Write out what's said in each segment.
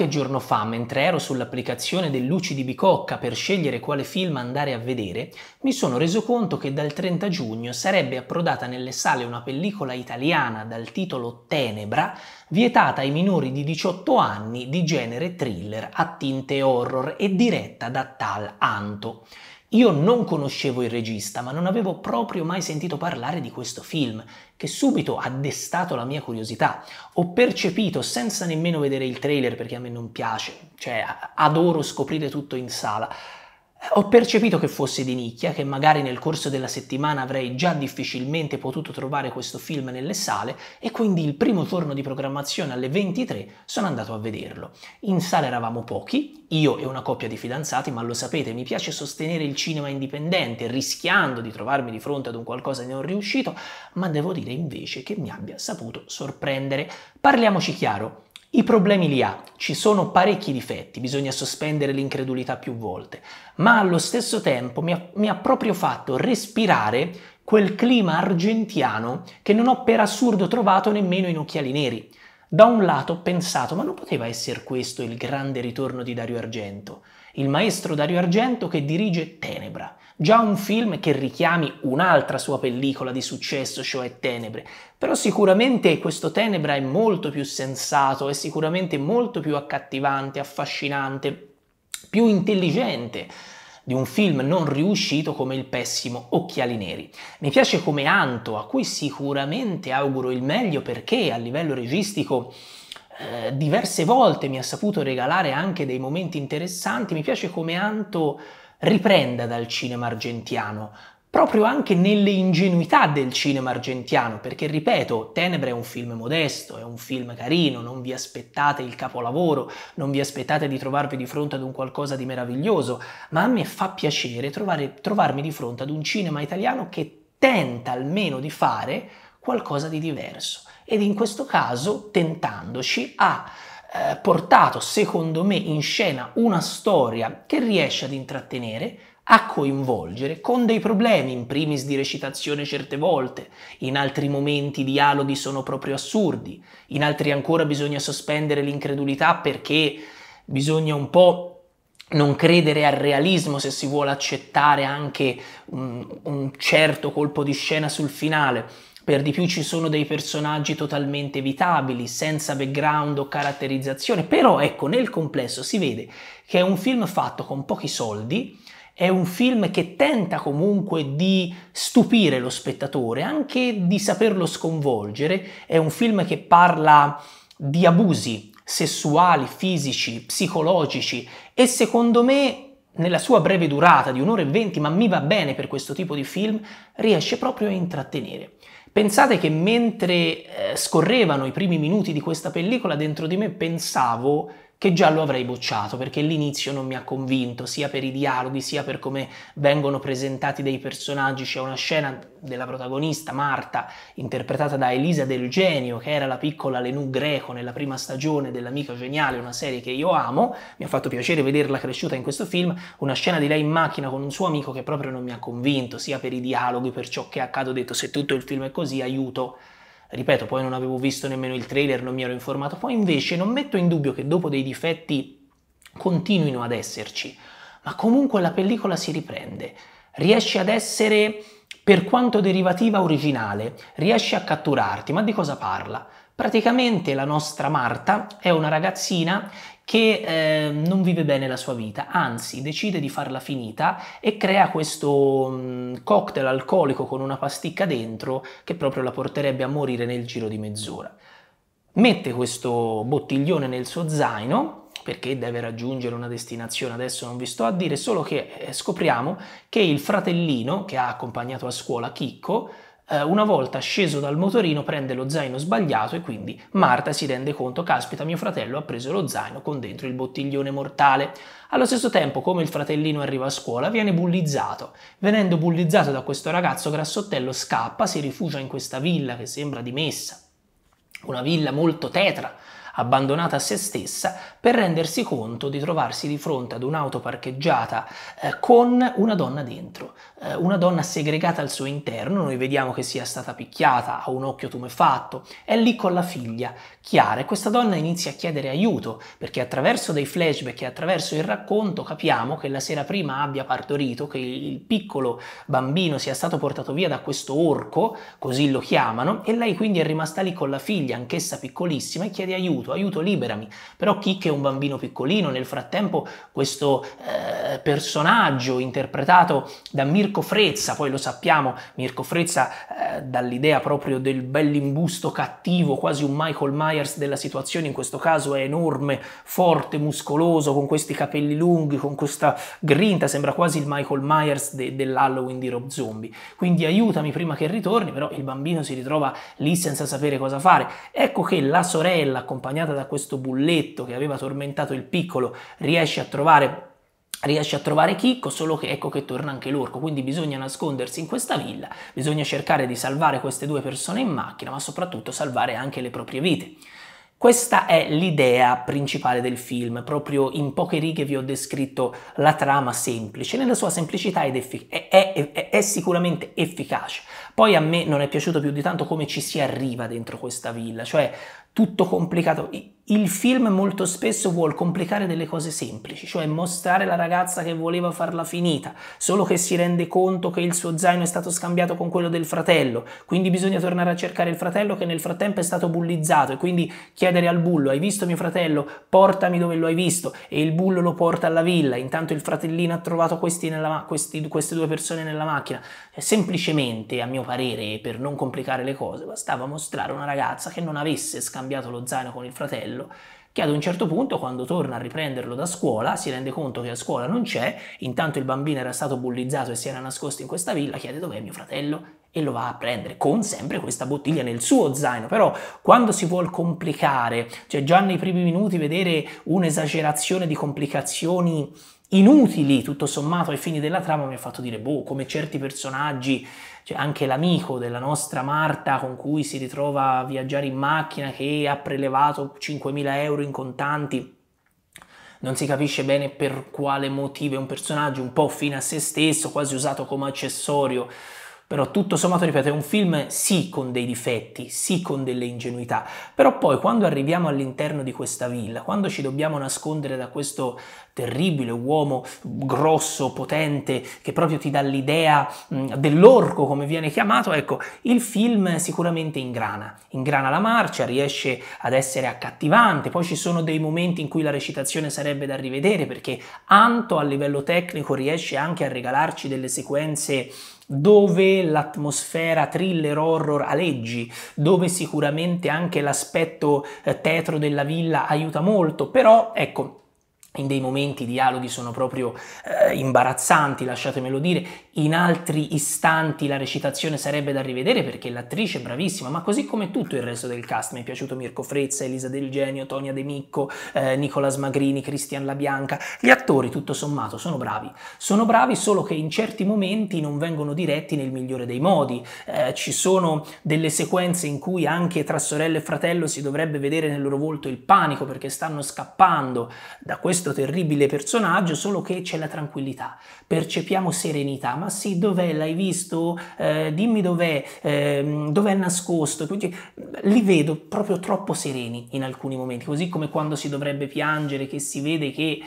Qualche giorno fa, mentre ero sull'applicazione del Luci di Bicocca per scegliere quale film andare a vedere, mi sono reso conto che dal 30 giugno sarebbe approdata nelle sale una pellicola italiana dal titolo Tenebra, vietata ai minori di 18 anni di genere thriller a tinte horror e diretta da tal Anto. Io non conoscevo il regista, ma non avevo proprio mai sentito parlare di questo film, che subito ha destato la mia curiosità. Ho percepito, senza nemmeno vedere il trailer perché a me non piace, cioè adoro scoprire tutto in sala, ho percepito che fosse di nicchia, che magari nel corso della settimana avrei già difficilmente potuto trovare questo film nelle sale e quindi il primo turno di programmazione alle 23 sono andato a vederlo. In sala eravamo pochi, io e una coppia di fidanzati, ma lo sapete, mi piace sostenere il cinema indipendente, rischiando di trovarmi di fronte ad un qualcosa di non riuscito, ma devo dire invece che mi abbia saputo sorprendere. Parliamoci chiaro. I problemi li ha, ci sono parecchi difetti, bisogna sospendere l'incredulità più volte, ma allo stesso tempo mi ha, mi ha proprio fatto respirare quel clima argentiano che non ho per assurdo trovato nemmeno in Occhiali Neri. Da un lato ho pensato, ma non poteva essere questo il grande ritorno di Dario Argento, il maestro Dario Argento che dirige Tenebra, Già un film che richiami un'altra sua pellicola di successo, cioè Tenebre, però sicuramente questo Tenebra è molto più sensato, è sicuramente molto più accattivante, affascinante, più intelligente di un film non riuscito come il pessimo Occhiali Neri. Mi piace come Anto, a cui sicuramente auguro il meglio perché a livello registico eh, diverse volte mi ha saputo regalare anche dei momenti interessanti, mi piace come Anto riprenda dal cinema argentiano, proprio anche nelle ingenuità del cinema argentiano, perché ripeto, Tenebre è un film modesto, è un film carino, non vi aspettate il capolavoro, non vi aspettate di trovarvi di fronte ad un qualcosa di meraviglioso, ma a me fa piacere trovare, trovarmi di fronte ad un cinema italiano che tenta almeno di fare qualcosa di diverso ed in questo caso tentandoci a eh, portato, secondo me, in scena una storia che riesce ad intrattenere, a coinvolgere, con dei problemi, in primis di recitazione certe volte, in altri momenti i dialoghi sono proprio assurdi, in altri ancora bisogna sospendere l'incredulità perché bisogna un po' non credere al realismo se si vuole accettare anche un, un certo colpo di scena sul finale per di più ci sono dei personaggi totalmente evitabili, senza background o caratterizzazione, però ecco, nel complesso si vede che è un film fatto con pochi soldi, è un film che tenta comunque di stupire lo spettatore, anche di saperlo sconvolgere, è un film che parla di abusi sessuali, fisici, psicologici e secondo me nella sua breve durata di un'ora e venti, ma mi va bene per questo tipo di film, riesce proprio a intrattenere. Pensate che mentre eh, scorrevano i primi minuti di questa pellicola dentro di me pensavo che già lo avrei bocciato perché l'inizio non mi ha convinto, sia per i dialoghi, sia per come vengono presentati dei personaggi. C'è una scena della protagonista Marta, interpretata da Elisa Del Genio, che era la piccola Lenù Greco nella prima stagione dell'Amica Geniale, una serie che io amo. Mi ha fatto piacere vederla cresciuta in questo film. Una scena di lei in macchina con un suo amico che proprio non mi ha convinto, sia per i dialoghi, per ciò che accade. Ho detto, se tutto il film è così, aiuto, Ripeto, poi non avevo visto nemmeno il trailer, non mi ero informato. Poi invece non metto in dubbio che dopo dei difetti continuino ad esserci, ma comunque la pellicola si riprende. Riesce ad essere, per quanto derivativa originale, riesce a catturarti. Ma di cosa parla? Praticamente la nostra Marta è una ragazzina che eh, non vive bene la sua vita, anzi decide di farla finita e crea questo mh, mhmm, cocktail alcolico con una pasticca dentro che proprio la porterebbe a morire nel giro di mezz'ora. Mette questo bottiglione nel suo zaino perché deve raggiungere una destinazione, adesso non vi sto a dire, solo che eh, scopriamo che il fratellino che ha accompagnato a scuola Chicco eh, una volta sceso dal motorino prende lo zaino sbagliato e quindi Marta si rende conto, caspita mio fratello ha preso lo zaino con dentro il bottiglione mortale. Allo stesso tempo, come il fratellino arriva a scuola, viene bullizzato. Venendo bullizzato da questo ragazzo grassottello scappa, si rifugia in questa villa che sembra dimessa. Una villa molto tetra, abbandonata a se stessa, per rendersi conto di trovarsi di fronte ad un'auto parcheggiata eh, con una donna dentro, eh, una donna segregata al suo interno, noi vediamo che sia stata picchiata, ha un occhio tumefatto, è lì con la figlia, Chiara, e questa donna inizia a chiedere aiuto, perché attraverso dei flashback e attraverso il racconto capiamo che la sera prima abbia partorito, che il piccolo bambino sia stato portato via da questo orco, così lo chiamano, e lei quindi è rimasta lì con la figlia, anch'essa piccolissima, e chiede aiuto aiuto, aiuto liberami. Però Kick è un bambino piccolino, nel frattempo questo eh, personaggio interpretato da Mirko Frezza, poi lo sappiamo, Mirko Frezza eh, dall'idea proprio del bell'imbusto cattivo, quasi un Michael Myers della situazione, in questo caso è enorme, forte, muscoloso, con questi capelli lunghi, con questa grinta, sembra quasi il Michael Myers de- dell'Halloween di Rob Zombie. Quindi aiutami prima che ritorni, però il bambino si ritrova lì senza sapere cosa fare. Ecco che la sorella accompagnata accompagnata da questo bulletto che aveva tormentato il piccolo, riesce a trovare riesce a trovare Chicco, solo che ecco che torna anche l'orco, quindi bisogna nascondersi in questa villa, bisogna cercare di salvare queste due persone in macchina, ma soprattutto salvare anche le proprie vite. Questa è l'idea principale del film, proprio in poche righe vi ho descritto la trama semplice, nella sua semplicità ed è, è, è, è, sicuramente efficace. Poi a me non è piaciuto più di tanto come ci si arriva dentro questa villa, cioè tutto complicato il film molto spesso vuole complicare delle cose semplici, cioè mostrare la ragazza che voleva farla finita, solo che si rende conto che il suo zaino è stato scambiato con quello del fratello, quindi bisogna tornare a cercare il fratello che nel frattempo è stato bullizzato e quindi chiedere al bullo hai visto mio fratello? Portami dove lo hai visto e il bullo lo porta alla villa, intanto il fratellino ha trovato nella, questi, queste due persone nella macchina. Eh, semplicemente, a mio parere, per non complicare le cose, bastava mostrare una ragazza che non avesse scambiato lo zaino con il fratello fratello che ad un certo punto quando torna a riprenderlo da scuola si rende conto che a scuola non c'è, intanto il bambino era stato bullizzato e si era nascosto in questa villa, chiede dov'è mio fratello e lo va a prendere con sempre questa bottiglia nel suo zaino però quando si vuol complicare cioè già nei primi minuti vedere un'esagerazione di complicazioni inutili tutto sommato ai fini della trama mi ha fatto dire boh come certi personaggi cioè anche l'amico della nostra Marta con cui si ritrova a viaggiare in macchina che ha prelevato 5.000 euro in contanti non si capisce bene per quale motivo è un personaggio un po' fine a se stesso quasi usato come accessorio però tutto sommato, ripeto, è un film sì con dei difetti, sì con delle ingenuità, però poi quando arriviamo all'interno di questa villa, quando ci dobbiamo nascondere da questo terribile uomo grosso, potente, che proprio ti dà l'idea mm, dell'orco, come viene chiamato, ecco, il film sicuramente ingrana, ingrana la marcia, riesce ad essere accattivante, poi ci sono dei momenti in cui la recitazione sarebbe da rivedere perché Anto a livello tecnico riesce anche a regalarci delle sequenze dove l'atmosfera thriller horror aleggi, dove sicuramente anche l'aspetto eh, tetro della villa aiuta molto, però ecco, in dei momenti i dialoghi sono proprio eh, imbarazzanti, lasciatemelo dire, in altri istanti la recitazione sarebbe da rivedere perché l'attrice è bravissima, ma così come tutto il resto del cast, mi è piaciuto Mirko Frezza, Elisa Del Genio, Tonia De Micco, eh, Nicola Smagrini, Cristian Labianca, gli attori tutto sommato sono bravi, sono bravi solo che in certi momenti non vengono diretti nel migliore dei modi, eh, ci sono delle sequenze in cui anche tra sorella e fratello si dovrebbe vedere nel loro volto il panico perché stanno scappando da questo terribile personaggio, solo che c'è la tranquillità, percepiamo serenità, ma sì, dov'è, l'hai visto, eh, dimmi dov'è, eh, dov'è nascosto. Quindi, li vedo proprio troppo sereni in alcuni momenti, così come quando si dovrebbe piangere, che si vede che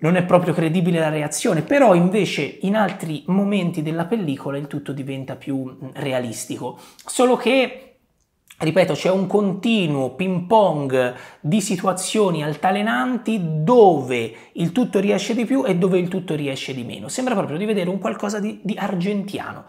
non è proprio credibile la reazione, però invece in altri momenti della pellicola il tutto diventa più realistico. Solo che Ripeto, c'è un continuo ping pong di situazioni altalenanti dove il tutto riesce di più e dove il tutto riesce di meno. Sembra proprio di vedere un qualcosa di, di argentiano.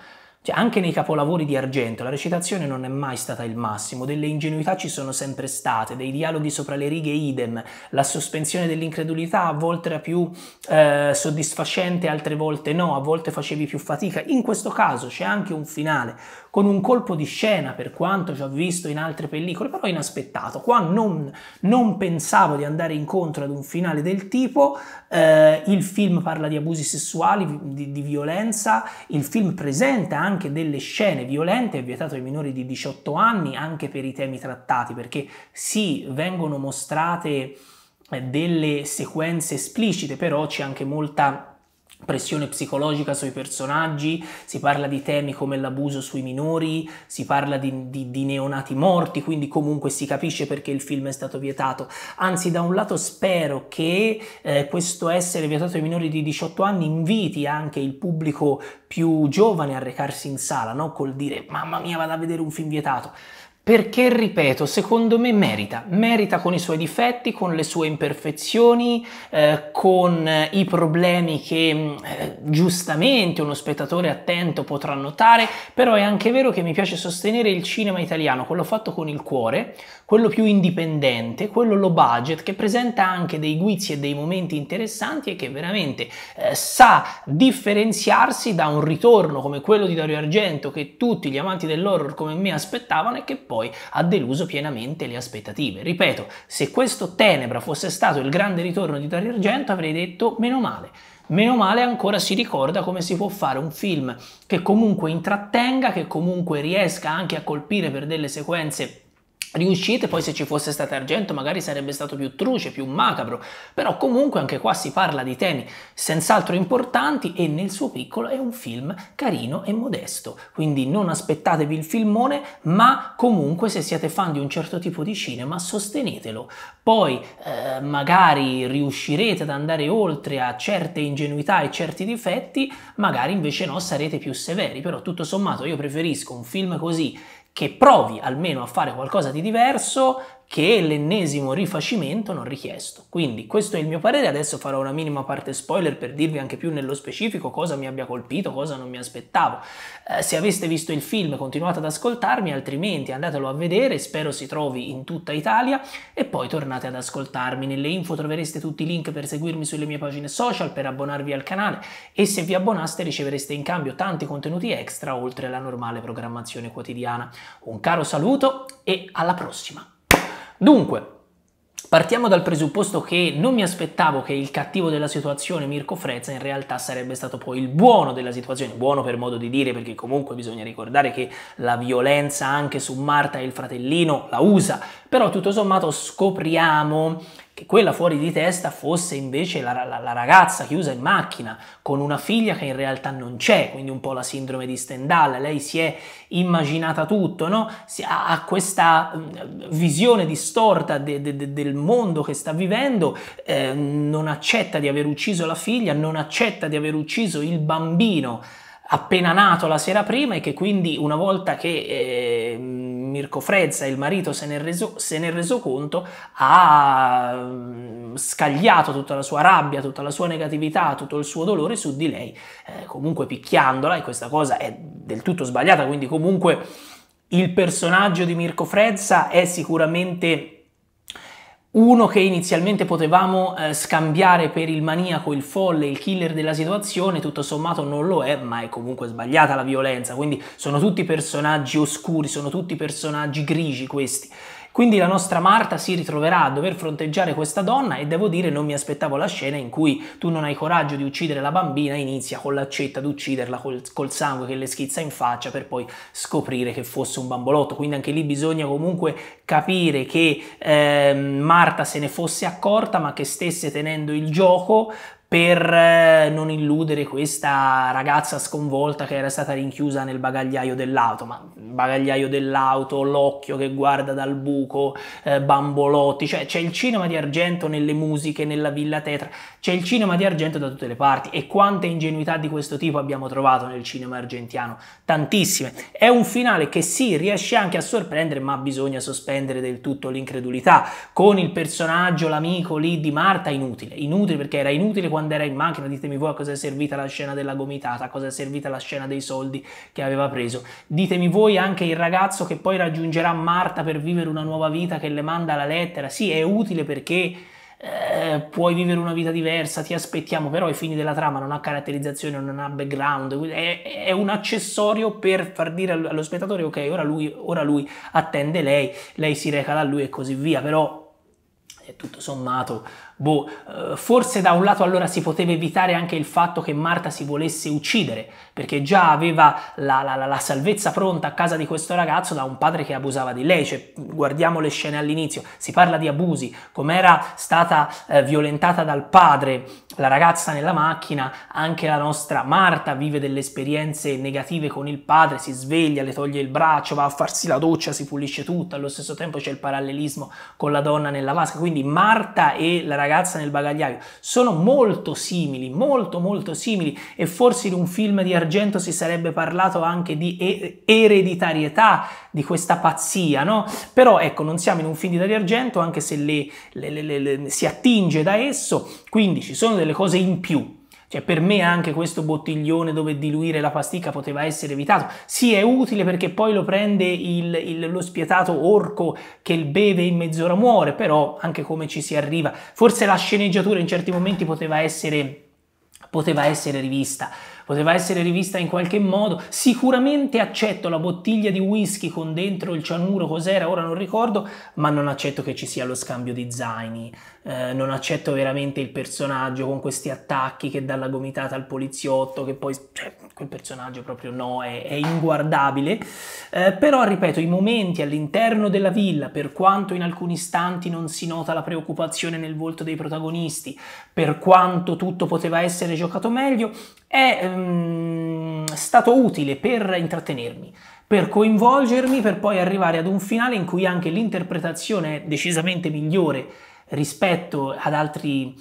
Cioè, anche nei capolavori di Argento la recitazione non è mai stata il massimo, delle ingenuità ci sono sempre state, dei dialoghi sopra le righe idem, la sospensione dell'incredulità a volte era più eh, soddisfacente, altre volte no, a volte facevi più fatica. In questo caso c'è anche un finale con un colpo di scena, per quanto ci ho visto in altre pellicole, però inaspettato. Qua non, non pensavo di andare incontro ad un finale del tipo, eh, il film parla di abusi sessuali, di, di violenza, il film presenta anche anche delle scene violente, è vietato ai minori di 18 anni anche per i temi trattati, perché sì, vengono mostrate eh, delle sequenze esplicite, però c'è anche molta pressione psicologica sui personaggi, si parla di temi come l'abuso sui minori, si parla di, di, di, neonati morti, quindi comunque si capisce perché il film è stato vietato. Anzi, da un lato spero che eh, questo essere vietato ai minori di 18 anni inviti anche il pubblico più giovane a recarsi in sala, no? col dire mamma mia vado a vedere un film vietato perché, ripeto, secondo me merita, merita con i suoi difetti, con le sue imperfezioni, eh, con eh, i problemi che mm, eh, giustamente uno spettatore attento potrà notare, però è anche vero che mi piace sostenere il cinema italiano, quello fatto con il cuore, quello più indipendente, quello low budget, che presenta anche dei guizzi e dei momenti interessanti e che veramente eh, sa differenziarsi da un ritorno come quello di Dario Argento che tutti gli amanti dell'horror come me aspettavano e che poi poi ha deluso pienamente le aspettative. Ripeto, se questo Tenebra fosse stato il grande ritorno di Dario Argento avrei detto meno male. Meno male ancora si ricorda come si può fare un film che comunque intrattenga, che comunque riesca anche a colpire per delle sequenze riuscite, poi se ci fosse stato argento magari sarebbe stato più truce, più macabro, però comunque anche qua si parla di temi senz'altro importanti e nel suo piccolo è un film carino e modesto, quindi non aspettatevi il filmone, ma comunque se siete fan di un certo tipo di cinema sostenetelo, poi eh, magari riuscirete ad andare oltre a certe ingenuità e certi difetti, magari invece no, sarete più severi, però tutto sommato io preferisco un film così che provi almeno a fare qualcosa di diverso che l'ennesimo rifacimento non richiesto. Quindi questo è il mio parere, adesso farò una minima parte spoiler per dirvi anche più nello specifico cosa mi abbia colpito, cosa non mi aspettavo. Eh, se aveste visto il film continuate ad ascoltarmi, altrimenti andatelo a vedere, spero si trovi in tutta Italia e poi tornate ad ascoltarmi. Nelle info trovereste tutti i link per seguirmi sulle mie pagine social, per abbonarvi al canale e se vi abbonaste ricevereste in cambio tanti contenuti extra oltre alla normale programmazione quotidiana. Un caro saluto e alla prossima! Dunque, Partiamo dal presupposto che non mi aspettavo che il cattivo della situazione, Mirko Frezza, in realtà sarebbe stato poi il buono della situazione, buono per modo di dire, perché comunque bisogna ricordare che la violenza anche su Marta e il fratellino la usa, però tutto sommato scopriamo che quella fuori di testa fosse invece la, la, la, ragazza chiusa in macchina con una figlia che in realtà non c'è, quindi un po' la sindrome di Stendhal, lei si è immaginata tutto, no? si, ha, ha, questa mm, visione distorta de, de, de, del mondo che sta vivendo, eh, non accetta di aver ucciso la figlia, non accetta di aver ucciso il bambino appena nato la sera prima e che quindi una volta che... Eh, Mirko Frezza, il marito se n'è reso, se n'è reso conto, ha mm, scagliato tutta la sua rabbia, tutta la sua negatività, tutto il suo dolore su di lei, eh, comunque picchiandola e questa cosa è del tutto sbagliata, quindi comunque il personaggio di Mirko Frezza è sicuramente uno che inizialmente potevamo eh, scambiare per il maniaco, il folle, il killer della situazione, tutto sommato non lo è, ma è comunque sbagliata la violenza, quindi sono tutti personaggi oscuri, sono tutti personaggi grigi questi. Quindi la nostra Marta si ritroverà a dover fronteggiare questa donna e devo dire non mi aspettavo la scena in cui tu non hai coraggio di uccidere la bambina e inizia con l'accetta ad ucciderla col, col sangue che le schizza in faccia per poi scoprire che fosse un bambolotto. Quindi anche lì bisogna comunque capire che eh, Marta se ne fosse accorta ma che stesse tenendo il gioco per eh, non illudere questa ragazza sconvolta che era stata rinchiusa nel bagagliaio dell'auto, ma bagagliaio dell'auto, l'occhio che guarda dal buco, eh, bambolotti, cioè c'è il cinema di Argento nelle musiche, nella Villa Tetra, c'è il cinema di Argento da tutte le parti e quante ingenuità di questo tipo abbiamo trovato nel cinema argentiano, tantissime. È un finale che sì, riesce anche a sorprendere, ma bisogna sospendere del tutto l'incredulità, con il personaggio, l'amico lì di Marta, inutile, inutile perché era inutile quando quando in macchina, ditemi voi a cosa è servita la scena della gomitata, a cosa è servita la scena dei soldi che aveva preso. Ditemi voi anche il ragazzo che poi raggiungerà Marta per vivere una nuova vita, che le manda la lettera, sì è utile perché... Eh, puoi vivere una vita diversa, ti aspettiamo, però ai fini della trama non ha caratterizzazione, non ha background, è, è un accessorio per far dire allo spettatore ok, ora lui, ora lui attende lei, lei si reca da lui e così via, però tutto sommato Boh, eh, forse da un lato allora si poteva evitare anche il fatto che Marta si volesse uccidere, perché già aveva la, la, la salvezza pronta a casa di questo ragazzo da un padre che abusava di lei. Cioè, guardiamo le scene all'inizio, si parla di abusi, com'era stata eh, violentata dal padre la ragazza nella macchina, anche la nostra Marta vive delle esperienze negative con il padre, si sveglia, le toglie il braccio, va a farsi la doccia, si pulisce tutto, allo stesso tempo c'è il parallelismo con la donna nella vasca, quindi Marta e la ragazza ragazza nel bagagliaio, sono molto simili, molto molto simili e forse in un film di Argento si sarebbe parlato anche di e- ereditarietà di questa pazzia, no? Però ecco, non siamo in un film di Dario Argento anche se le, le, le, si attinge da esso, quindi ci sono delle cose in più cioè, per me anche questo bottiglione dove diluire la pasticca poteva essere evitato. Sì, è utile perché poi lo prende il, il, lo spietato orco che il beve in mezz'ora muore, però anche come ci si arriva. Forse la sceneggiatura in certi momenti poteva essere, poteva essere rivista poteva essere rivista in qualche modo. Sicuramente accetto la bottiglia di whisky con dentro il cianuro, cos'era, ora non ricordo, ma non accetto che ci sia lo scambio di zaini eh, non accetto veramente il personaggio con questi attacchi che dà la gomitata al poliziotto, che poi cioè, quel personaggio proprio no, è, è inguardabile. Eh, però, ripeto, i momenti all'interno della villa, per quanto in alcuni istanti non si nota la preoccupazione nel volto dei protagonisti, per quanto tutto poteva essere giocato meglio, è ehm, stato utile per intrattenermi per coinvolgermi, per poi arrivare ad un finale in cui anche l'interpretazione è decisamente migliore rispetto ad, altri,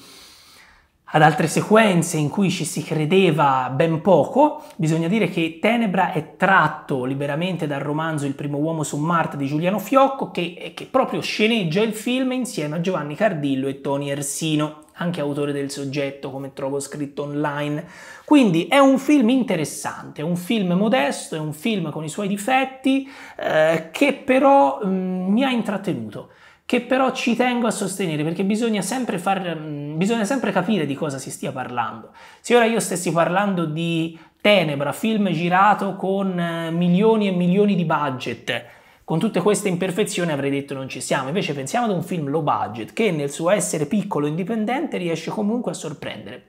ad altre sequenze in cui ci si credeva ben poco, bisogna dire che Tenebra è tratto liberamente dal romanzo Il primo uomo su Marte di Giuliano Fiocco, che, che proprio sceneggia il film insieme a Giovanni Cardillo e Tony Ersino anche autore del soggetto, come trovo scritto online. Quindi è un film interessante, è un film modesto, è un film con i suoi difetti, eh, che però mh, mm, mi ha intrattenuto che però ci tengo a sostenere perché bisogna sempre, far, mm, bisogna sempre capire di cosa si stia parlando. Se ora io stessi parlando di Tenebra, film girato con eh, milioni e milioni di budget, con tutte queste imperfezioni avrei detto non ci siamo, invece pensiamo ad un film low budget che nel suo essere piccolo e indipendente riesce comunque a sorprendere.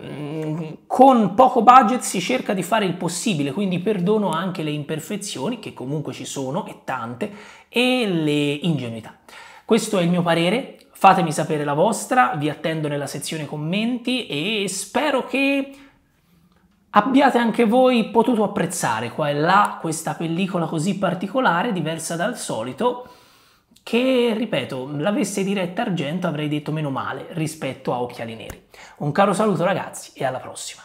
Mm, con poco budget si cerca di fare il possibile, quindi perdono anche le imperfezioni, che comunque ci sono e tante, e le ingenuità. Questo è il mio parere, fatemi sapere la vostra, vi attendo nella sezione commenti e spero che abbiate anche voi potuto apprezzare qua e là questa pellicola così particolare, diversa dal solito, che ripeto, l'avesse diretta Argento avrei detto meno male rispetto a Occhiali Neri. Un caro saluto ragazzi e alla prossima.